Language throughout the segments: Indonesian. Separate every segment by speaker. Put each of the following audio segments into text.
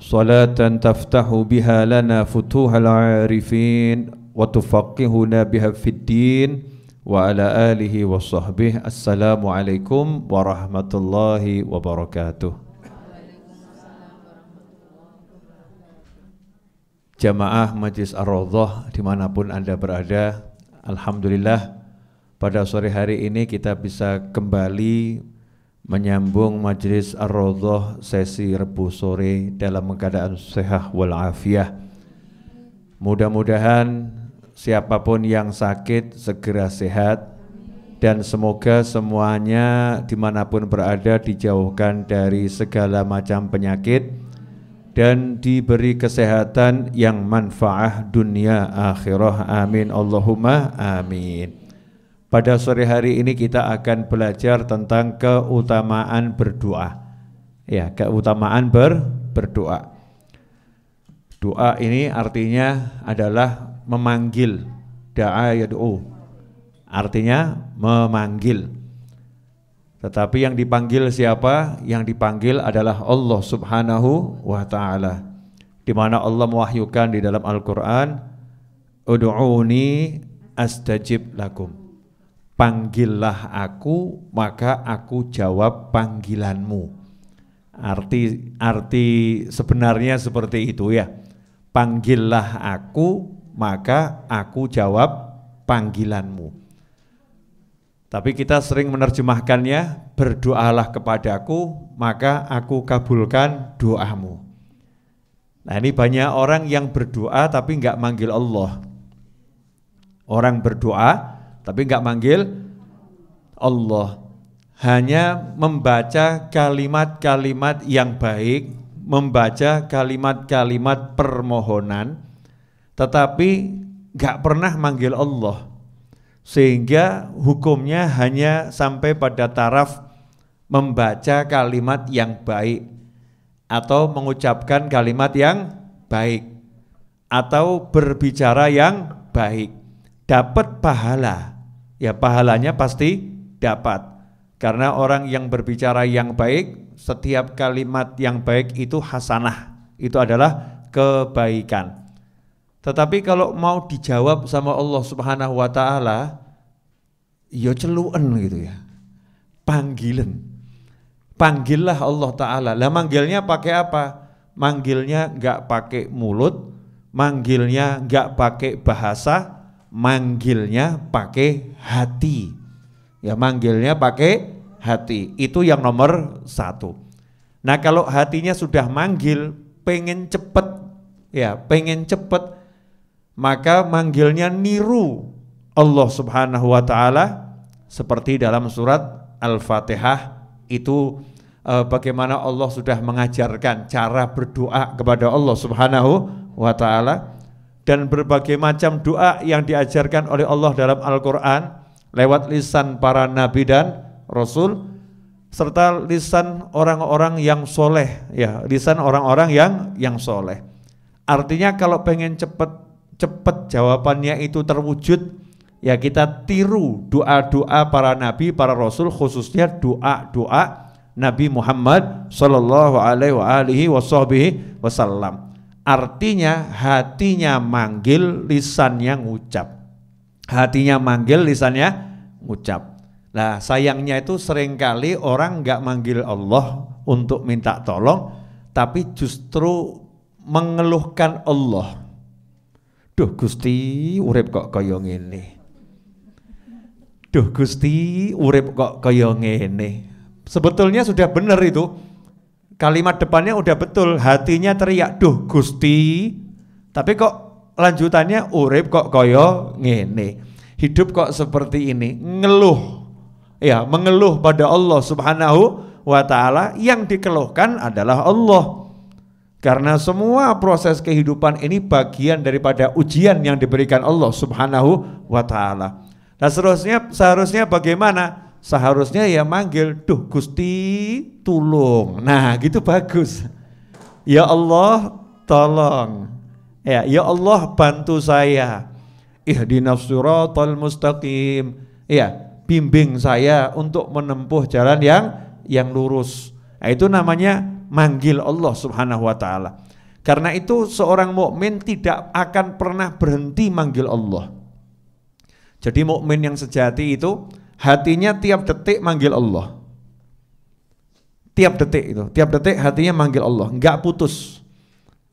Speaker 1: صلاة تفتح بها لنا فتوح العارفين وتفقهنا بها في الدين وعلى آله وصحبه السلام عليكم ورحمة الله وبركاته Jamaah Majlis Ar-Rodhah dimanapun Anda berada Alhamdulillah pada sore hari ini kita bisa kembali menyambung majelis ar rodoh sesi Rebu sore dalam keadaan sehat walafiah. Mudah-mudahan siapapun yang sakit segera sehat dan semoga semuanya dimanapun berada dijauhkan dari segala macam penyakit dan diberi kesehatan yang manfaah dunia akhirah amin Allahumma amin pada sore hari ini kita akan belajar tentang keutamaan berdoa. Ya, keutamaan ber, berdoa. Doa ini artinya adalah memanggil. Da'a yad'u. Artinya memanggil. Tetapi yang dipanggil siapa? Yang dipanggil adalah Allah Subhanahu wa taala. Di mana Allah mewahyukan di dalam Al-Qur'an, "Ud'uni astajib lakum." panggillah aku maka aku jawab panggilanmu arti arti sebenarnya seperti itu ya panggillah aku maka aku jawab panggilanmu tapi kita sering menerjemahkannya berdoalah kepadaku maka aku kabulkan doamu Nah ini banyak orang yang berdoa tapi nggak manggil Allah. Orang berdoa tapi nggak manggil Allah hanya membaca kalimat-kalimat yang baik membaca kalimat-kalimat permohonan tetapi nggak pernah manggil Allah sehingga hukumnya hanya sampai pada taraf membaca kalimat yang baik atau mengucapkan kalimat yang baik atau berbicara yang baik dapat pahala ya pahalanya pasti dapat. Karena orang yang berbicara yang baik, setiap kalimat yang baik itu hasanah. Itu adalah kebaikan. Tetapi kalau mau dijawab sama Allah Subhanahu wa taala, ya celuen gitu ya. Panggilan. Panggillah Allah taala. Lah manggilnya pakai apa? Manggilnya nggak pakai mulut, manggilnya nggak pakai bahasa, manggilnya pakai hati. Ya manggilnya pakai hati. Itu yang nomor satu. Nah kalau hatinya sudah manggil, pengen cepet, ya pengen cepet, maka manggilnya niru Allah Subhanahu Wa Taala seperti dalam surat Al-Fatihah itu eh, bagaimana Allah sudah mengajarkan cara berdoa kepada Allah Subhanahu Wa Taala dan berbagai macam doa yang diajarkan oleh Allah dalam Al-Quran lewat lisan para nabi dan rasul serta lisan orang-orang yang soleh ya lisan orang-orang yang yang soleh artinya kalau pengen cepet cepet jawabannya itu terwujud ya kita tiru doa-doa para nabi para rasul khususnya doa-doa Nabi Muhammad Shallallahu Alaihi Wasallam Artinya hatinya manggil, lisannya ngucap. Hatinya manggil, lisannya ngucap. Nah sayangnya itu seringkali orang nggak manggil Allah untuk minta tolong, tapi justru mengeluhkan Allah. Duh Gusti, urip kok kaya ngene. Duh Gusti, urip kok kaya ngene. Sebetulnya sudah benar itu Kalimat depannya udah betul, hatinya teriak, "Duh, Gusti." Tapi kok lanjutannya urip kok koyo ngene. Hidup kok seperti ini, ngeluh. Ya, mengeluh pada Allah Subhanahu wa taala yang dikeluhkan adalah Allah. Karena semua proses kehidupan ini bagian daripada ujian yang diberikan Allah Subhanahu wa taala. Nah, seharusnya seharusnya bagaimana? seharusnya ya manggil, duh Gusti tulung. Nah gitu bagus. Ya Allah tolong. Ya, ya Allah bantu saya. Ihdinas nafsuratul mustaqim. Ya, bimbing saya untuk menempuh jalan yang yang lurus. Nah, itu namanya manggil Allah Subhanahu wa taala. Karena itu seorang mukmin tidak akan pernah berhenti manggil Allah. Jadi mukmin yang sejati itu hatinya tiap detik manggil Allah. Tiap detik itu, tiap detik hatinya manggil Allah, nggak putus.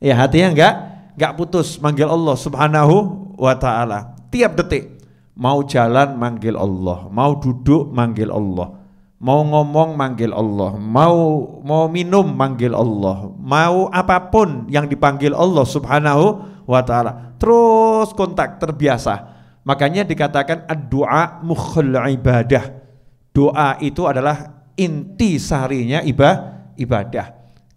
Speaker 1: Ya hatinya nggak nggak putus manggil Allah Subhanahu wa taala. Tiap detik mau jalan manggil Allah, mau duduk manggil Allah, mau ngomong manggil Allah, mau mau minum manggil Allah, mau apapun yang dipanggil Allah Subhanahu wa taala. Terus kontak terbiasa Makanya dikatakan doa mukhul ibadah. Doa itu adalah inti seharinya ibadah ibadah.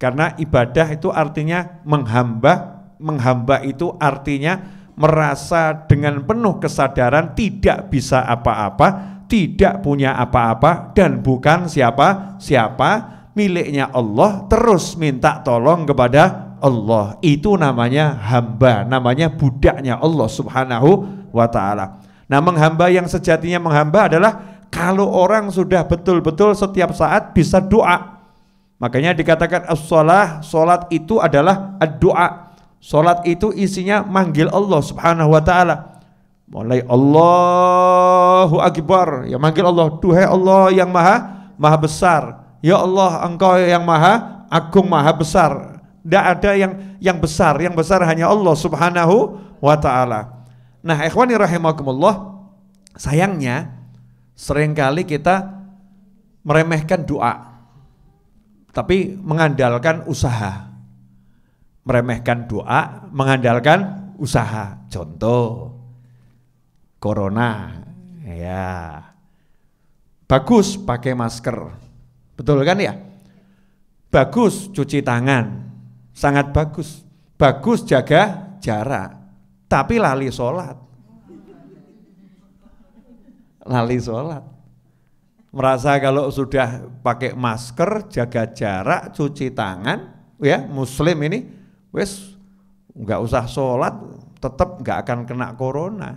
Speaker 1: Karena ibadah itu artinya menghamba, menghamba itu artinya merasa dengan penuh kesadaran tidak bisa apa-apa, tidak punya apa-apa dan bukan siapa-siapa miliknya Allah terus minta tolong kepada Allah. Itu namanya hamba, namanya budaknya Allah Subhanahu wa taala. Nah, menghamba yang sejatinya menghamba adalah kalau orang sudah betul-betul setiap saat bisa doa. Makanya dikatakan as solat salat itu adalah doa. Salat itu isinya manggil Allah Subhanahu wa taala. Mulai Allahu Akbar, ya manggil Allah, duhai Allah yang Maha Maha Besar. Ya Allah, Engkau yang Maha Agung Maha Besar tidak ada yang yang besar, yang besar hanya Allah Subhanahu wa taala. Nah, ikhwani rahimakumullah, sayangnya seringkali kita meremehkan doa. Tapi mengandalkan usaha. Meremehkan doa, mengandalkan usaha. Contoh corona. Ya. Bagus pakai masker. Betul kan ya? Bagus cuci tangan sangat bagus. Bagus jaga jarak, tapi lali sholat. Lali sholat. Merasa kalau sudah pakai masker, jaga jarak, cuci tangan, ya muslim ini, wes nggak usah sholat, tetap nggak akan kena corona.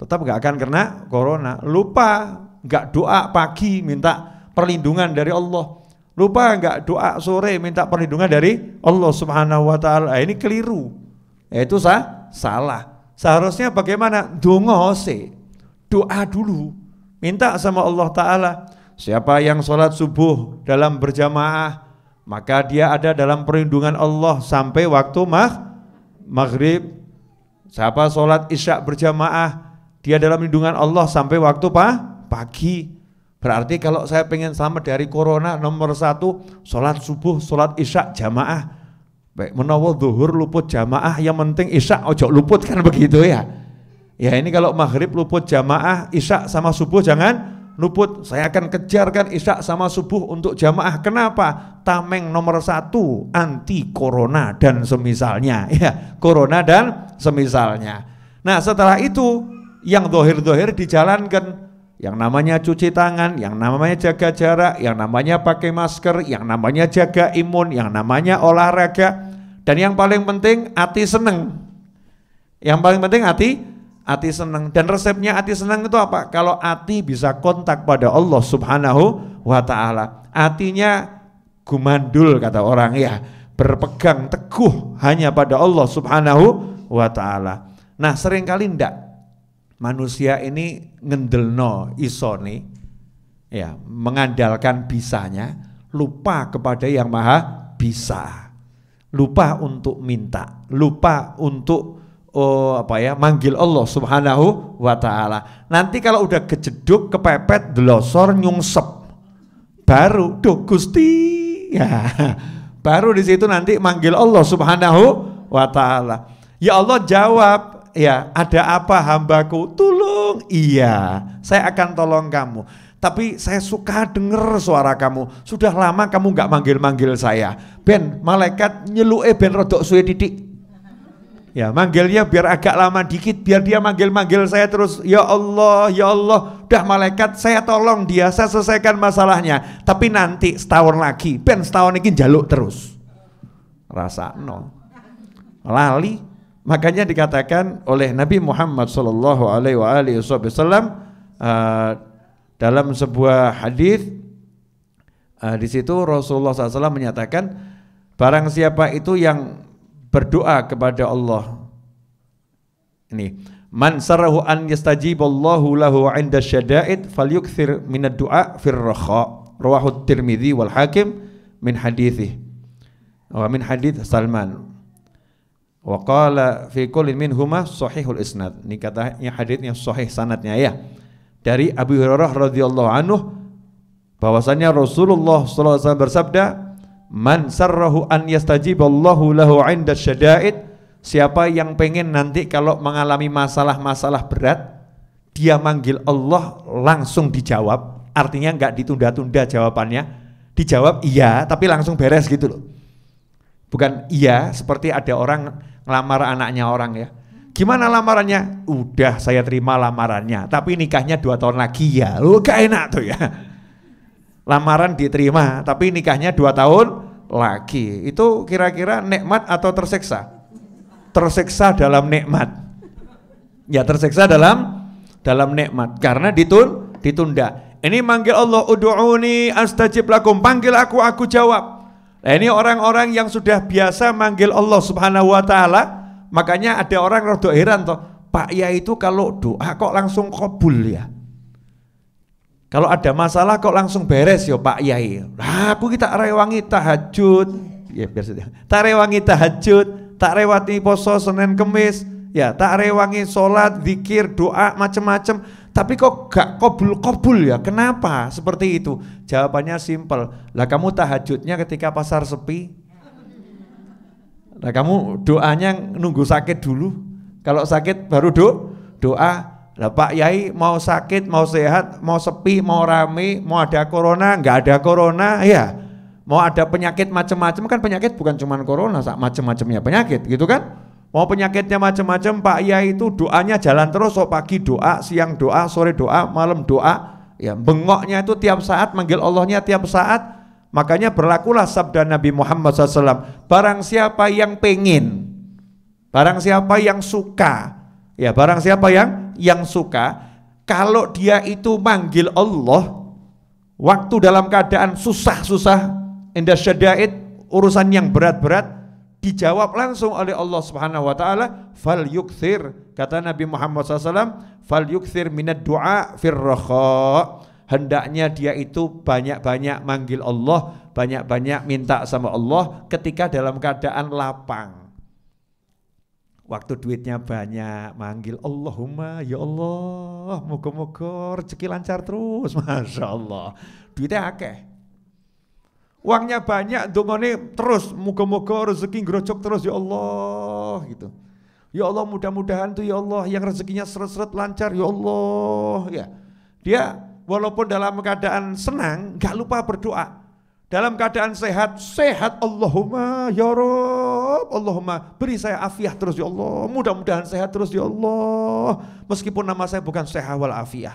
Speaker 1: Tetap nggak akan kena corona. Lupa nggak doa pagi minta perlindungan dari Allah Lupa nggak doa sore minta perlindungan dari Allah Subhanahu wa taala. Nah, ini keliru. Nah, itu sah salah. Seharusnya bagaimana? Dongo se. Doa dulu. Minta sama Allah taala. Siapa yang sholat subuh dalam berjamaah maka dia ada dalam perlindungan Allah sampai waktu mah maghrib. Siapa sholat isya berjamaah dia dalam lindungan Allah sampai waktu pa, pagi. Berarti kalau saya pengen selamat dari corona nomor satu, sholat subuh, sholat isya jamaah. Baik menawa zuhur luput jamaah, yang penting isya ojo luput kan begitu ya. Ya ini kalau maghrib luput jamaah, isya sama subuh jangan luput. Saya akan kejarkan isya sama subuh untuk jamaah. Kenapa? Tameng nomor satu anti corona dan semisalnya. Ya corona dan semisalnya. Nah setelah itu yang dohir-dohir dijalankan yang namanya cuci tangan, yang namanya jaga jarak, yang namanya pakai masker, yang namanya jaga imun, yang namanya olahraga, dan yang paling penting hati seneng. Yang paling penting hati hati seneng. dan resepnya hati seneng itu apa? Kalau hati bisa kontak pada Allah Subhanahu wa taala. Hatinya gumandul kata orang ya, berpegang teguh hanya pada Allah Subhanahu wa taala. Nah, seringkali ndak manusia ini ngendelno nih ya mengandalkan bisanya lupa kepada yang maha bisa lupa untuk minta lupa untuk oh, apa ya manggil Allah Subhanahu wa taala nanti kalau udah kejeduk kepepet delosor nyungsep baru duh Gusti ya baru di situ nanti manggil Allah Subhanahu wa taala ya Allah jawab ya ada apa hambaku tolong iya saya akan tolong kamu tapi saya suka dengar suara kamu sudah lama kamu nggak manggil-manggil saya Ben malaikat nyelue. ben rodok suwe didik Ya, manggilnya biar agak lama dikit, biar dia manggil-manggil saya terus, ya Allah, ya Allah, udah malaikat, saya tolong dia, saya selesaikan masalahnya. Tapi nanti setahun lagi, ben setahun ini jaluk terus. Rasa no. Lali, Makanya dikatakan oleh Nabi Muhammad sallallahu Alaihi Wasallam eh, dalam sebuah hadis uh, di situ Rasulullah SAW menyatakan barang siapa itu yang berdoa kepada Allah ini man sarahu an yastajiballahu lahu 'inda syada'id falyukthir minad du'a fir rakha rawahu tirmidzi wal hakim min hadithi wa min hadith Salman Wa qala fi kullin huma sahihul isnad. Ini katanya hadisnya sahih sanadnya ya. Dari Abu Hurairah radhiyallahu anhu bahwasanya Rasulullah alaihi wasallam bersabda, "Man sarrahu an yastajiballahu lahu 'inda syada'id." Siapa yang pengen nanti kalau mengalami masalah-masalah berat, dia manggil Allah langsung dijawab. Artinya nggak ditunda-tunda jawabannya. Dijawab iya, tapi langsung beres gitu loh. Bukan iya seperti ada orang ngelamar anaknya orang ya. Gimana lamarannya? Udah saya terima lamarannya, tapi nikahnya dua tahun lagi ya. Lu gak enak tuh ya. Lamaran diterima, tapi nikahnya dua tahun lagi. Itu kira-kira nikmat atau tersiksa? Tersiksa dalam nikmat. Ya tersiksa dalam dalam nikmat karena ditun ditunda. Ini manggil Allah, "Ud'uni astajib lakum." Panggil aku, aku jawab. Nah ini orang-orang yang sudah biasa manggil Allah subhanahu wa ta'ala Makanya ada orang rada heran toh Pak ya itu kalau doa kok langsung kabul ya kalau ada masalah kok langsung beres yo ya, Pak Yai. Nah, aku kita rewangi tahajud. Ya biar saja. Tak rewangi tahajud, tak rewati poso Senin Kemis, ya tak rewangi sholat, zikir, doa macam-macam tapi kok gak kobul kobul ya kenapa seperti itu jawabannya simpel lah kamu tahajudnya ketika pasar sepi lah kamu doanya nunggu sakit dulu kalau sakit baru do doa lah Pak Yai mau sakit mau sehat mau sepi mau rame mau ada corona nggak ada corona ya mau ada penyakit macam-macam kan penyakit bukan cuma corona macam-macamnya penyakit gitu kan Mau penyakitnya macam-macam, Pak ya itu doanya jalan terus, sok pagi doa, siang doa, sore doa, malam doa. Ya, bengoknya itu tiap saat manggil Allahnya tiap saat. Makanya berlakulah sabda Nabi Muhammad SAW. Barang siapa yang pengen, barang siapa yang suka, ya barang siapa yang yang suka, kalau dia itu manggil Allah, waktu dalam keadaan susah-susah, indah syada'id, urusan yang berat-berat, dijawab langsung oleh Allah Subhanahu wa taala fal yukthir kata Nabi Muhammad SAW fal yukthir minad du'a fir hendaknya dia itu banyak-banyak manggil Allah banyak-banyak minta sama Allah ketika dalam keadaan lapang waktu duitnya banyak manggil Allahumma ya Allah moga-moga rezeki lancar terus Masya Allah duitnya akeh uangnya banyak, dongone terus, moga-moga rezeki ngerocok terus ya Allah gitu. Ya Allah mudah-mudahan tuh ya Allah yang rezekinya seret-seret lancar ya Allah ya. Dia walaupun dalam keadaan senang nggak lupa berdoa. Dalam keadaan sehat, sehat Allahumma ya Rob, Allahumma beri saya afiah terus ya Allah. Mudah-mudahan sehat terus ya Allah. Meskipun nama saya bukan sehat wal afiah.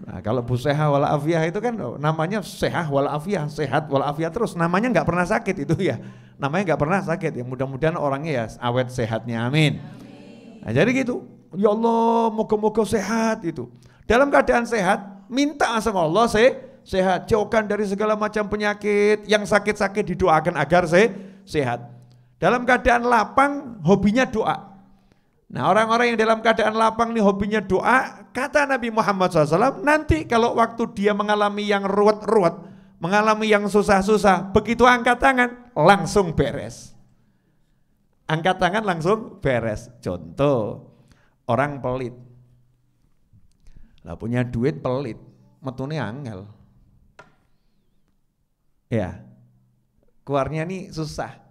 Speaker 1: Nah, kalau Bu sehat wal itu kan oh, namanya sehat wal sehat wal terus. Namanya nggak pernah sakit itu ya. Namanya nggak pernah sakit ya. Mudah-mudahan orangnya ya awet sehatnya. Amin. Amin. Nah, jadi gitu. Ya Allah, moga-moga sehat itu. Dalam keadaan sehat, minta sama Allah se sehat. Jauhkan dari segala macam penyakit. Yang sakit-sakit didoakan agar se sehat. Dalam keadaan lapang, hobinya doa. Nah orang-orang yang dalam keadaan lapang nih hobinya doa, kata Nabi Muhammad SAW, nanti kalau waktu dia mengalami yang ruwet-ruwet, mengalami yang susah-susah, begitu angkat tangan, langsung beres. Angkat tangan langsung beres. Contoh, orang pelit. Lah punya duit pelit, metune angel. Ya, keluarnya nih susah.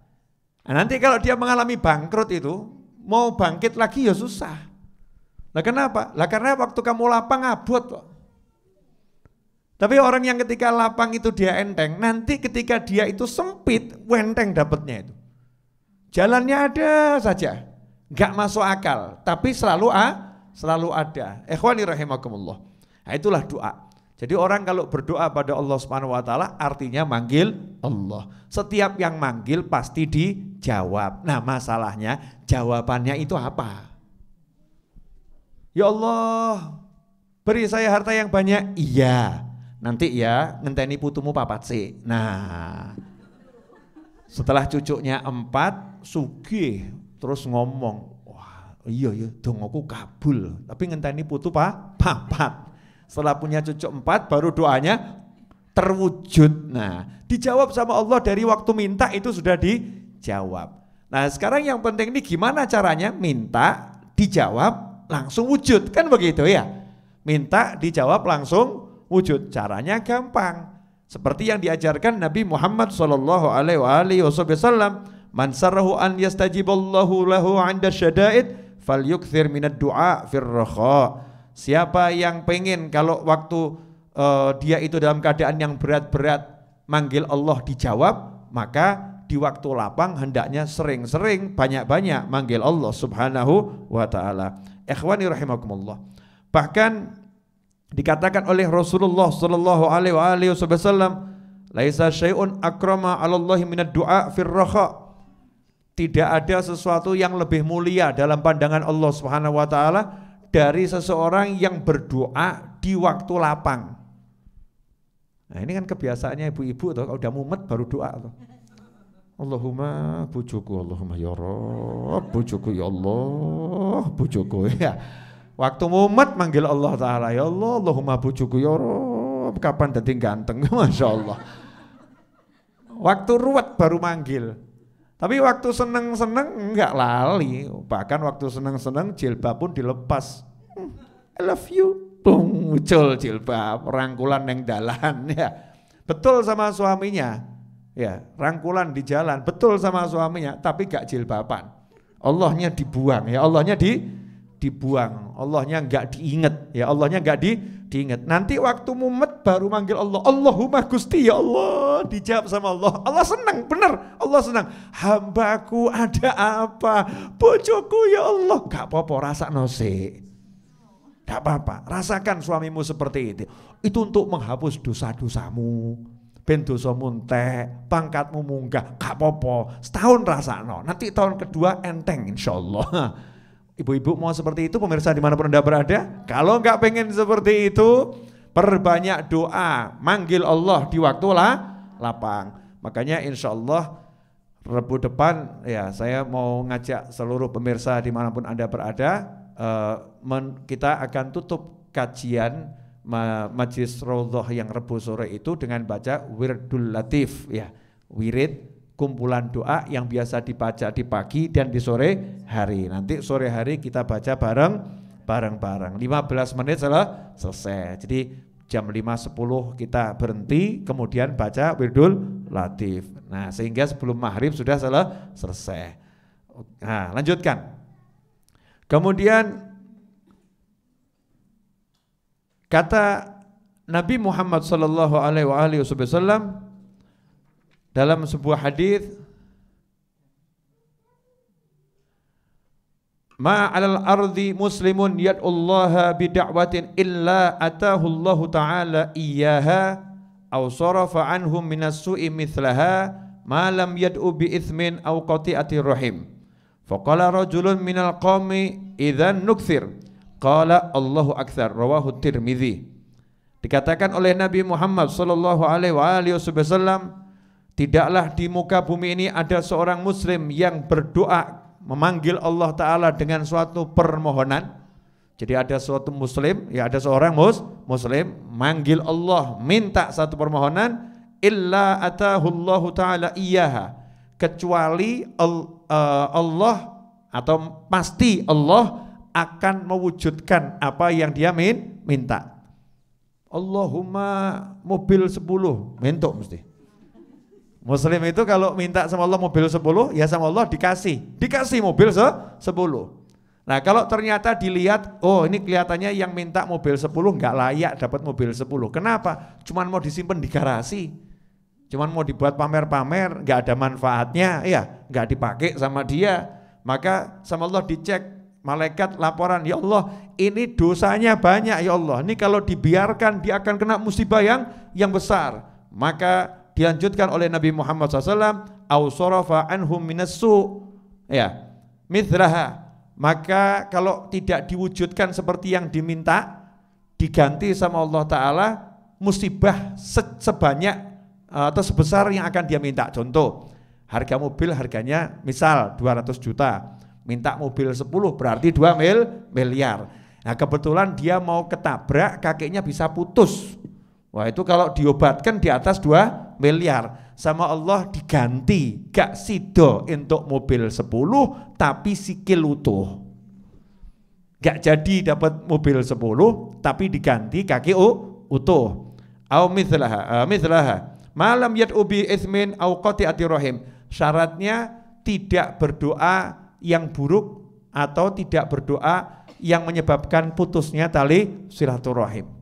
Speaker 1: Nah, nanti kalau dia mengalami bangkrut itu, mau bangkit lagi ya susah. Nah kenapa? Lah karena waktu kamu lapang abot kok. Tapi orang yang ketika lapang itu dia enteng, nanti ketika dia itu sempit, wenteng dapatnya itu. Jalannya ada saja, nggak masuk akal, tapi selalu a, selalu ada. Ikhwani rahimakumullah. Nah, itulah doa. Jadi orang kalau berdoa pada Allah Subhanahu wa taala artinya manggil Allah. Setiap yang manggil pasti dijawab. Nah, masalahnya jawabannya itu apa? Ya Allah, beri saya harta yang banyak. Iya. Nanti ya ngenteni putumu papat sih. Nah, setelah cucunya empat, sugih terus ngomong, wah iya iya dong aku kabul. Tapi ngenteni putu pak papat. Setelah punya cucu empat baru doanya terwujud. Nah dijawab sama Allah dari waktu minta itu sudah dijawab. Nah sekarang yang penting ini gimana caranya minta dijawab langsung wujud kan begitu ya. Minta dijawab langsung wujud caranya gampang seperti yang diajarkan Nabi Muhammad Shallallahu alaihi wasallam man sarahu an yastajiballahu lahu 'inda syada'id falyukthir minad du'a fir rakha Siapa yang pengen kalau waktu uh, dia itu dalam keadaan yang berat-berat manggil Allah dijawab, maka di waktu lapang hendaknya sering-sering banyak-banyak manggil Allah Subhanahu wa taala. Ikhwani rahimakumullah. Bahkan dikatakan oleh Rasulullah sallallahu alaihi wasallam, "Laisa syai'un akrama 'ala Allah minad du'a fir raha." Tidak ada sesuatu yang lebih mulia dalam pandangan Allah Subhanahu wa taala dari seseorang yang berdoa di waktu lapang. Nah ini kan kebiasaannya ibu-ibu tuh kalau udah mumet baru doa tuh. Allahumma bujuku, Allahumma ya Rob, bujuku ya Allah, bujuku ya. Waktu mumet manggil Allah Ta'ala, ya Allah, Allahumma bujuku ya Rob, kapan jadi ganteng, Masya Allah. Waktu ruwet baru manggil, tapi waktu seneng-seneng enggak lali. Bahkan waktu seneng-seneng jilbab pun dilepas. Hmm, I love you. Bung, muncul jilbab, rangkulan yang dalan ya. Betul sama suaminya. Ya, rangkulan di jalan, betul sama suaminya, tapi gak jilbaban. Allahnya dibuang ya, Allahnya di dibuang. Allahnya enggak diingat. Ya Allahnya enggak di, diingat. Nanti waktu mumet baru manggil Allah. Allahumma gusti ya Allah. Dijawab sama Allah. Allah senang, bener Allah senang. Hambaku ada apa? Bojoku ya Allah. Enggak apa-apa, rasa nose. Enggak apa-apa, rasakan suamimu seperti itu. Itu untuk menghapus dosa-dosamu. Ben dosa muntek, pangkatmu munggah, gak popo. Setahun rasa no. nanti tahun kedua enteng insya Allah. ibu-ibu mau seperti itu, pemirsa dimanapun Anda berada, kalau nggak pengen seperti itu, perbanyak doa, manggil Allah di waktu lah, lapang. Makanya insya Allah Rebu depan ya saya mau ngajak seluruh pemirsa dimanapun Anda berada, eh, kita akan tutup kajian ma Majlis Rodoh yang Rebu sore itu dengan baca Wirdul Latif ya, wirid kumpulan doa yang biasa dibaca di pagi dan di sore hari. Nanti sore hari kita baca bareng bareng-bareng. 15 menit setelah selesai. Jadi jam 5.10 kita berhenti kemudian baca Wirdul Latif. Nah, sehingga sebelum maghrib sudah selesai. Nah, lanjutkan. Kemudian kata Nabi Muhammad sallallahu alaihi wasallam dalam sebuah hadis Ma 'alal ardi muslimun yad'ullaha bid'awatin illa atahu Allah ta'ala iyyaha aw sarafa anhum minas su'i mithlaha ma lam yad'u bi ithmin aw qati'ati rahim faqala rajulun minal qawmi idzan nukthir qala Allahu akthar rawahu Tirmizi dikatakan oleh Nabi Muhammad sallallahu alaihi wa alihi wasallam Tidaklah di muka bumi ini ada seorang muslim yang berdoa memanggil Allah Ta'ala dengan suatu permohonan. Jadi ada suatu muslim, ya ada seorang mus, muslim manggil Allah, minta satu permohonan illa atahullahu ta'ala iyaha kecuali eh, Allah atau pasti Allah akan mewujudkan apa yang dia min, minta. Allahumma mobil 10 mentok mesti. Muslim itu kalau minta sama Allah mobil 10, ya sama Allah dikasih. Dikasih mobil se 10. Nah kalau ternyata dilihat, oh ini kelihatannya yang minta mobil 10 nggak layak dapat mobil 10. Kenapa? Cuman mau disimpan di garasi. Cuman mau dibuat pamer-pamer, nggak ada manfaatnya, ya nggak dipakai sama dia. Maka sama Allah dicek, malaikat laporan, ya Allah ini dosanya banyak ya Allah. Ini kalau dibiarkan dia akan kena musibah yang yang besar. Maka dilanjutkan oleh Nabi Muhammad SAW au sarafa anhum minasu ya mithraha maka kalau tidak diwujudkan seperti yang diminta diganti sama Allah taala musibah se sebanyak eh, atau sebesar yang akan dia minta contoh harga mobil harganya misal 200 juta minta mobil 10 berarti 2 mil miliar nah kebetulan dia mau ketabrak kakinya bisa putus Wah itu kalau diobatkan di atas 2 miliar sama Allah diganti gak sido untuk mobil 10 tapi sikil utuh. Gak jadi dapat mobil 10 tapi diganti kaki u, utuh. Au mithlaha, uh, mithlaha. Malam yat ubi ismin au qati'ati rahim. Syaratnya tidak berdoa yang buruk atau tidak berdoa yang menyebabkan putusnya tali silaturahim.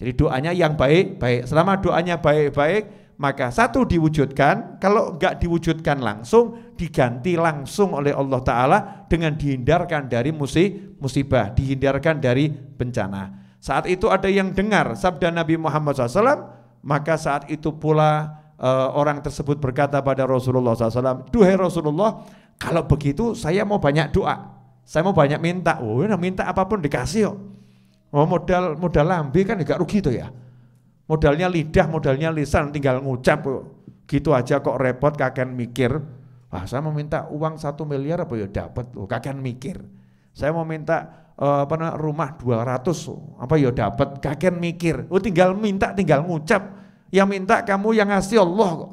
Speaker 1: Jadi doanya yang baik-baik. Selama doanya baik-baik, maka satu diwujudkan, kalau enggak diwujudkan langsung, diganti langsung oleh Allah Ta'ala dengan dihindarkan dari musibah, dihindarkan dari bencana. Saat itu ada yang dengar sabda Nabi Muhammad SAW, maka saat itu pula e, orang tersebut berkata pada Rasulullah SAW, Duhai Rasulullah, kalau begitu saya mau banyak doa, saya mau banyak minta, oh, ya, minta apapun dikasih kok. Oh modal modal lambe kan gak rugi tuh ya. Modalnya lidah, modalnya lisan, tinggal ngucap. Oh, gitu aja kok repot kakek mikir. Wah saya mau minta uang satu miliar apa ya dapat tuh kakek mikir. Saya mau minta uh, apa namanya rumah 200 apa ya dapat kakek mikir. Oh tinggal minta tinggal ngucap. Yang minta kamu yang ngasih Allah kok.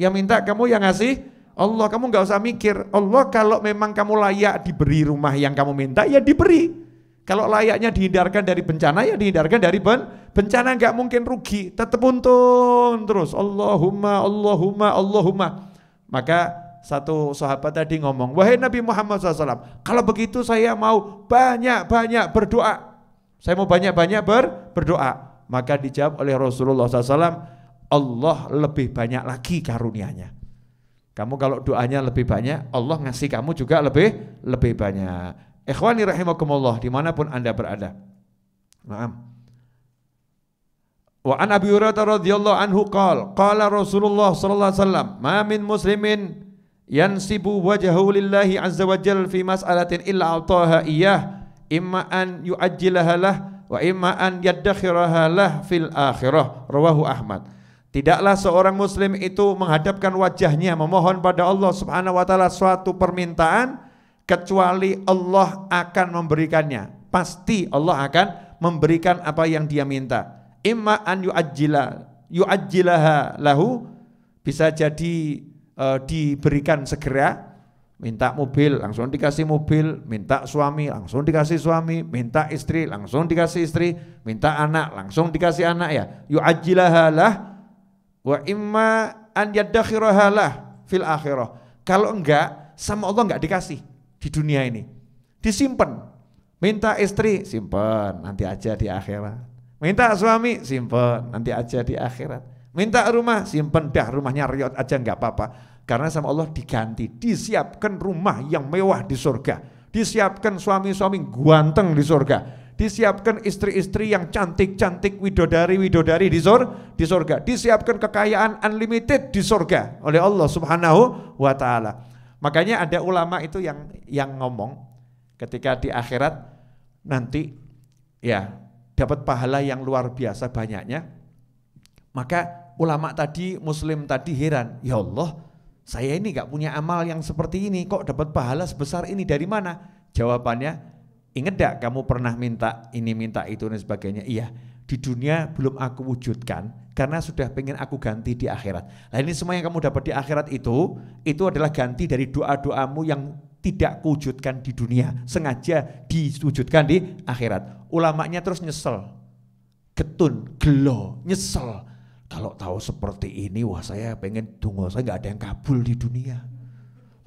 Speaker 1: Yang minta kamu yang ngasih Allah kamu nggak usah mikir. Allah kalau memang kamu layak diberi rumah yang kamu minta ya diberi. Kalau layaknya dihindarkan dari bencana ya dihindarkan dari ben bencana nggak mungkin rugi, tetap untung terus. Allahumma Allahumma Allahumma. Maka satu sahabat tadi ngomong, "Wahai Nabi Muhammad SAW, kalau begitu saya mau banyak-banyak berdoa. Saya mau banyak-banyak ber berdoa." Maka dijawab oleh Rasulullah SAW, "Allah lebih banyak lagi karuniaNya. Kamu kalau doanya lebih banyak, Allah ngasih kamu juga lebih lebih banyak. Ikhwani rahimakumullah dimanapun anda berada. Maaf. Wa an Abi Hurairah radhiyallahu anhu qala qala Rasulullah sallallahu alaihi wasallam ma min muslimin yansibu wajhahu lillahi azza wa jalla fi mas'alatin illa ataha iyyah imma an yu'ajjilaha lah wa imma an yadakhiraha lah fil akhirah rawahu Ahmad Tidaklah seorang muslim itu menghadapkan wajahnya memohon pada Allah Subhanahu wa taala suatu permintaan kecuali Allah akan memberikannya. Pasti Allah akan memberikan apa yang dia minta. Imma an yu'ajjila yu'ajjilaha lahu bisa jadi e, diberikan segera minta mobil langsung dikasih mobil, minta suami langsung dikasih suami, minta istri langsung dikasih istri, minta anak langsung dikasih anak ya. Yu'ajjilaha lah wa imma an yadakhiraha lah fil akhirah. Kalau enggak sama Allah enggak dikasih di dunia ini. Disimpan. Minta istri, simpan, nanti aja di akhirat. Minta suami, simpan, nanti aja di akhirat. Minta rumah, simpan dah rumahnya riot aja nggak apa-apa. Karena sama Allah diganti, disiapkan rumah yang mewah di surga. Disiapkan suami-suami guanteng di surga disiapkan istri-istri yang cantik-cantik widodari-widodari di, sur, di surga, disiapkan kekayaan unlimited di surga oleh Allah Subhanahu wa taala. Makanya ada ulama itu yang yang ngomong ketika di akhirat nanti ya dapat pahala yang luar biasa banyaknya. Maka ulama tadi muslim tadi heran, ya Allah, saya ini nggak punya amal yang seperti ini kok dapat pahala sebesar ini dari mana? Jawabannya inget gak kamu pernah minta ini minta itu dan sebagainya? Iya, di dunia belum aku wujudkan, karena sudah pengen aku ganti di akhirat. Nah ini semua yang kamu dapat di akhirat itu, itu adalah ganti dari doa-doamu yang tidak kujudkan di dunia, sengaja diwujudkan di akhirat. Ulamanya terus nyesel, ketun, gelo, nyesel. Kalau tahu seperti ini, wah saya pengen tunggu saya nggak ada yang kabul di dunia.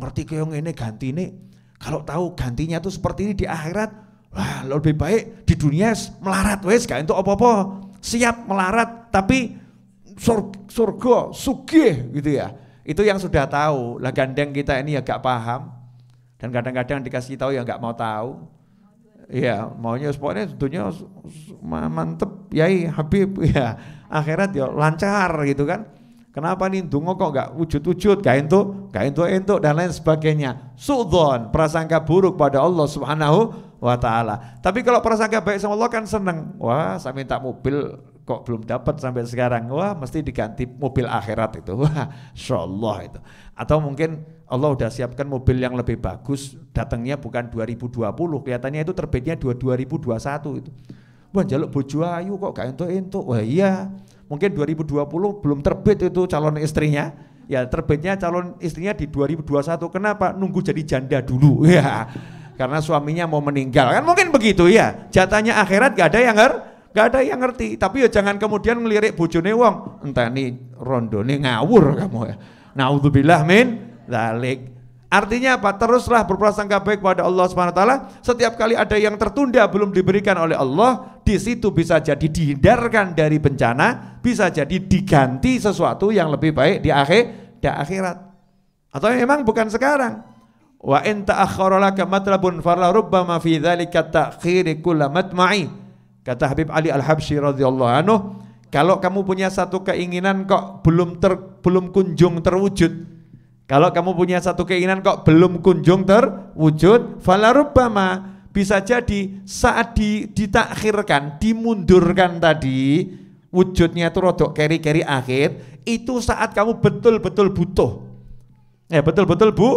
Speaker 1: Ngerti keong ini ganti ini, kalau tahu gantinya tuh seperti ini di akhirat, wah lebih baik di dunia melarat wes gak untuk apa-apa. Siap melarat tapi surga, sugih gitu ya. Itu yang sudah tahu. Lah gandeng kita ini ya gak paham. Dan kadang-kadang dikasih tahu ya gak mau tahu. ya maunya pokoknya tentunya mantep, yai Habib iya. ya. akhirnya dia lancar gitu kan. Kenapa nih dungo kok gak wujud-wujud, gak entuk, gak entuk-entuk dan lain sebagainya. Sudon, prasangka buruk pada Allah Subhanahu wa taala. Tapi kalau prasangka baik sama Allah kan seneng. Wah, saya minta mobil kok belum dapat sampai sekarang wah mesti diganti mobil akhirat itu wah insyaallah itu atau mungkin Allah udah siapkan mobil yang lebih bagus datangnya bukan 2020 kelihatannya itu terbitnya 2021 itu wah jaluk bojo ayu kok gak entuk entuk wah iya mungkin 2020 belum terbit itu calon istrinya ya terbitnya calon istrinya di 2021 kenapa nunggu jadi janda dulu ya karena suaminya mau meninggal kan mungkin begitu ya jatahnya akhirat gak ada yang ngerti Gak ada yang ngerti. Tapi ya jangan kemudian ngelirik bojone wong. Entah rondo nih ngawur kamu ya. Naudzubillah min dalik. Artinya apa? Teruslah berprasangka baik kepada Allah Subhanahu wa taala. Setiap kali ada yang tertunda belum diberikan oleh Allah, di situ bisa jadi dihindarkan dari bencana, bisa jadi diganti sesuatu yang lebih baik di akhir di akhirat. Atau memang bukan sekarang. Wa in ta'akhkhara laka matlabun fala rubbama fi dzalika ta'khiri kullu matma'i Kata Habib Ali Al-Habsyi radhiyallahu anhu, kalau kamu punya satu keinginan kok belum ter, belum kunjung terwujud, kalau kamu punya satu keinginan kok belum kunjung terwujud, falarubama bisa jadi saat di, ditakhirkan, dimundurkan tadi wujudnya itu rodok keri-keri akhir, itu saat kamu betul-betul butuh. Ya betul-betul bu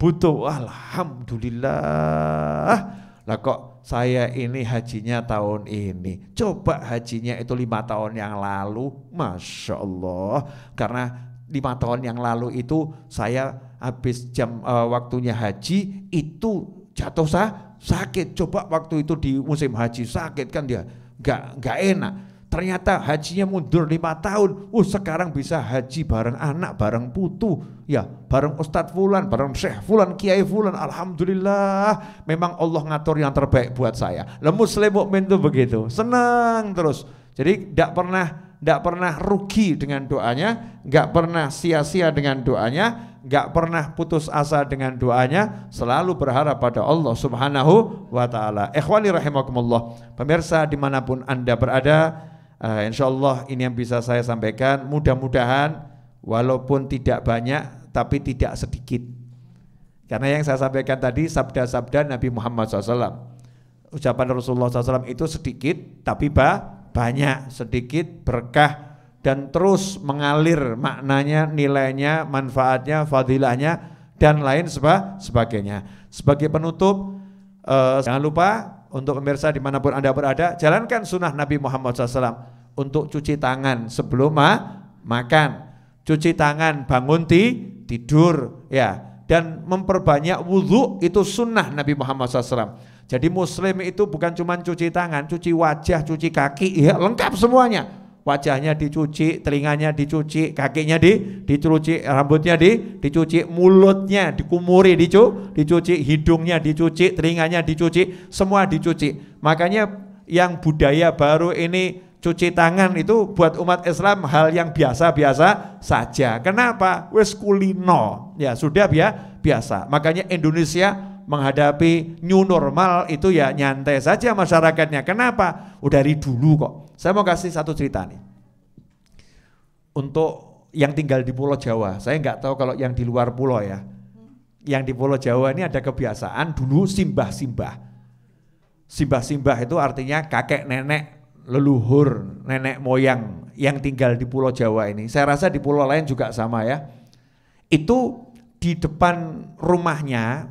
Speaker 1: butuh. Alhamdulillah lah kok saya ini hajinya tahun ini coba hajinya itu lima tahun yang lalu masya Allah karena lima tahun yang lalu itu saya habis jam uh, waktunya haji itu jatuh sah sakit coba waktu itu di musim haji sakit kan dia nggak nggak enak Ternyata hajinya mundur lima tahun. Uh sekarang bisa haji bareng anak, bareng putu, ya bareng Ustadz Fulan, bareng Syekh Fulan, Kiai Fulan. Alhamdulillah, memang Allah ngatur yang terbaik buat saya. Lemus Muslim mukmin begitu, senang terus. Jadi tidak pernah tidak pernah rugi dengan doanya, nggak pernah sia-sia dengan doanya, nggak pernah putus asa dengan doanya, selalu berharap pada Allah Subhanahu wa taala. Ikhwani rahimakumullah. Pemirsa dimanapun Anda berada, Uh, eh, insya Allah ini yang bisa saya sampaikan. Mudah-mudahan walaupun tidak banyak tapi tidak sedikit. Karena yang saya sampaikan tadi sabda-sabda Nabi Muhammad SAW. Ucapan Rasulullah SAW itu sedikit tapi bah, banyak, sedikit berkah dan terus mengalir maknanya, nilainya, manfaatnya, fadilahnya dan lain seba, sebagainya. Sebagai penutup, uh, jangan lupa untuk pemirsa dimanapun Anda berada, jalankan sunnah Nabi Muhammad SAW untuk cuci tangan sebelum ma makan, cuci tangan bangun ti tidur ya dan memperbanyak wudhu itu sunnah Nabi Muhammad SAW. Jadi muslim itu bukan cuma cuci tangan, cuci wajah, cuci kaki, ya lengkap semuanya. Wajahnya dicuci, telinganya dicuci, kakinya di, dicuci, rambutnya di, dicuci, mulutnya dikumuri, dicu, dicuci, hidungnya dicuci, telinganya dicuci, semua dicuci. Makanya yang budaya baru ini cuci tangan itu buat umat Islam hal yang biasa-biasa saja. Kenapa? Wes kulino. Ya, sudah ya biasa. Makanya Indonesia menghadapi new normal itu ya nyantai saja masyarakatnya. Kenapa? Udah oh, dari dulu kok. Saya mau kasih satu cerita nih. Untuk yang tinggal di Pulau Jawa, saya nggak tahu kalau yang di luar pulau ya. Yang di Pulau Jawa ini ada kebiasaan dulu simbah-simbah. Simbah-simbah itu artinya kakek nenek leluhur nenek moyang yang tinggal di Pulau Jawa ini. Saya rasa di pulau lain juga sama ya. Itu di depan rumahnya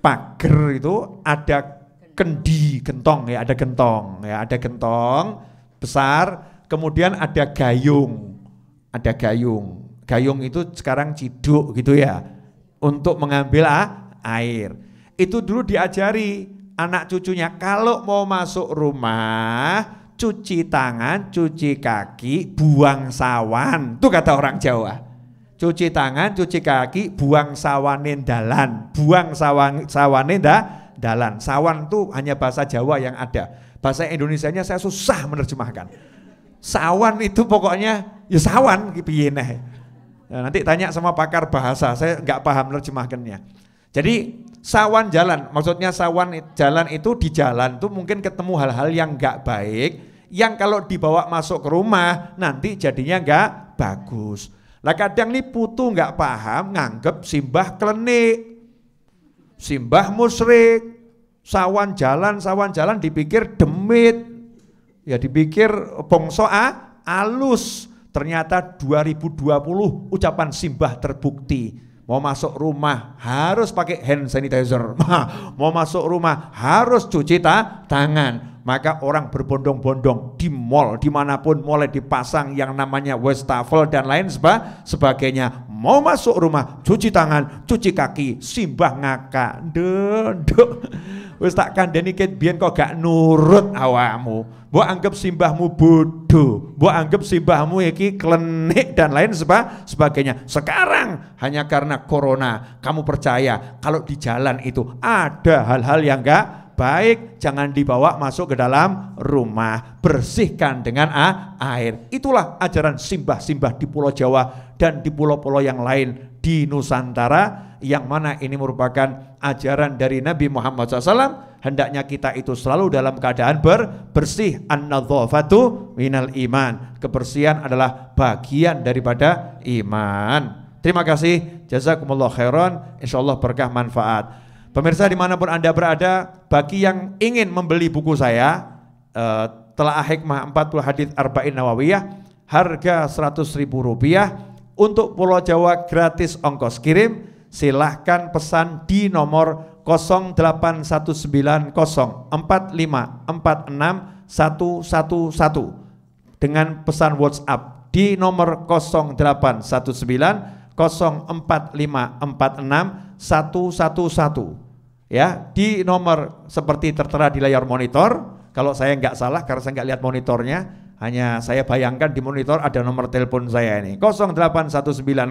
Speaker 1: pagar itu ada kendi gentong ya, ada gentong ya, ada gentong besar. Kemudian ada gayung, ada gayung. Gayung itu sekarang ciduk gitu ya, untuk mengambil ah, air. Itu dulu diajari anak cucunya kalau mau masuk rumah cuci tangan, cuci kaki, buang sawan. Itu kata orang Jawa. Cuci tangan, cuci kaki, buang sawanin dalan. Buang sawan sawanin da dalan. Sawan tuh hanya bahasa Jawa yang ada. Bahasa Indonesia-nya saya susah menerjemahkan. Sawan itu pokoknya ya sawan nah, nanti tanya sama pakar bahasa, saya nggak paham menerjemahkannya. Jadi sawan jalan, maksudnya sawan jalan itu di jalan tuh mungkin ketemu hal-hal yang nggak baik, yang kalau dibawa masuk ke rumah nanti jadinya enggak bagus. Lah kadang nih putu enggak paham nganggep simbah klenik, simbah musrik, sawan jalan sawan jalan dipikir demit, ya dipikir bongso ah, alus. Ternyata 2020 ucapan simbah terbukti mau masuk rumah harus pakai hand sanitizer, mau masuk rumah harus cuci tangan, maka orang berbondong-bondong di mall dimanapun mulai dipasang yang namanya wastafel dan lain sebagainya mau masuk rumah cuci tangan cuci kaki simbah ngakak duduk wis tak kandeni ket biyen kok gak nurut awamu Buang anggap simbahmu bodoh buang anggap simbahmu iki klenik dan lain seba, sebagainya sekarang hanya karena corona kamu percaya kalau di jalan itu ada hal-hal yang gak baik jangan dibawa masuk ke dalam rumah. Bersihkan dengan ah, air. Itulah ajaran simbah-simbah di Pulau Jawa dan di pulau-pulau yang lain di Nusantara yang mana ini merupakan ajaran dari Nabi Muhammad SAW hendaknya kita itu selalu dalam keadaan ber, bersih an minal iman kebersihan adalah bagian daripada iman terima kasih jazakumullah khairan insyaallah berkah manfaat Pemirsa dimanapun Anda berada, bagi yang ingin membeli buku saya, eh, telah hikmah 40 hadis Arba'in Nawawiyah, harga 100 ribu rupiah, untuk Pulau Jawa gratis ongkos kirim, silahkan pesan di nomor 0819045461111 dengan pesan WhatsApp di nomor 0819 04546 111 ya di nomor seperti tertera di layar monitor kalau saya nggak salah karena saya nggak lihat monitornya hanya saya bayangkan di monitor ada nomor telepon saya ini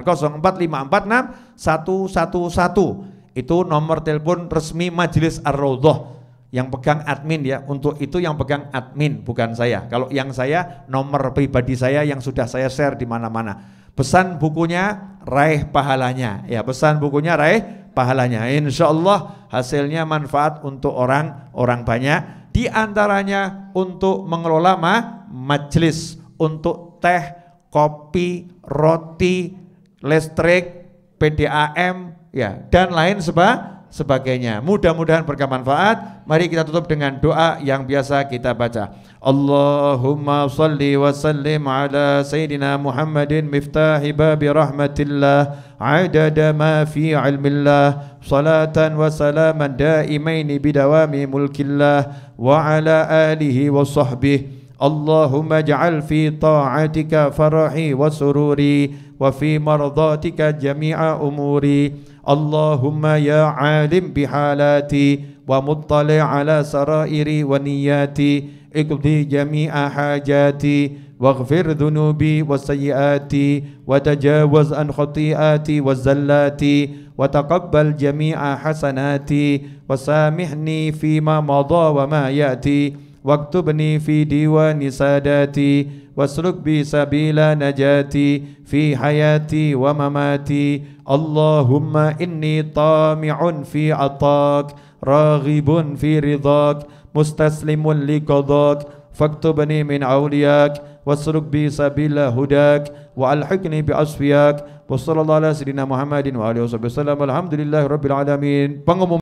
Speaker 1: 081904546 111 itu nomor telepon resmi Majelis Ar-Raudhah yang pegang admin ya untuk itu yang pegang admin bukan saya kalau yang saya nomor pribadi saya yang sudah saya share di mana-mana Pesan bukunya raih pahalanya. Ya, pesan bukunya raih pahalanya. Insya Allah hasilnya manfaat untuk orang-orang banyak. Di antaranya untuk mengelola ma, majelis, untuk teh, kopi, roti, listrik, PDAM, ya dan lain sebagainya sebagainya. Mudah-mudahan bermanfaat. Mari kita tutup dengan doa yang biasa kita baca. Allahumma salli wa sallim ala Sayyidina Muhammadin miftahi babi rahmatillah adada ma fi ilmillah salatan wa salaman daimaini bidawami mulkillah wa ala alihi wa sahbihi fi ta'atika farahi wa sururi wa fi مرضاتك jami'a umuri اللهم يا عالم بحالاتي ومطلع على سرائري ونياتي اقضي جميع حاجاتي واغفر ذنوبي وسيئاتي وتجاوز عن خطيئاتي وزلاتي وتقبل جميع حسناتي وسامحني فيما مضى وما ياتي واكتبني في ديوان ساداتي واسلك بي سبيل نجاتي في حياتي ومماتي اللهم إني طامع في عطاك راغب في رضاك مستسلم لقضاك فاكتبني من أولياك واسلك بي سبيل هداك وألحقني بأصفياك وصلى الله على سيدنا محمد وآله وصحبه وسلم الحمد لله رب العالمين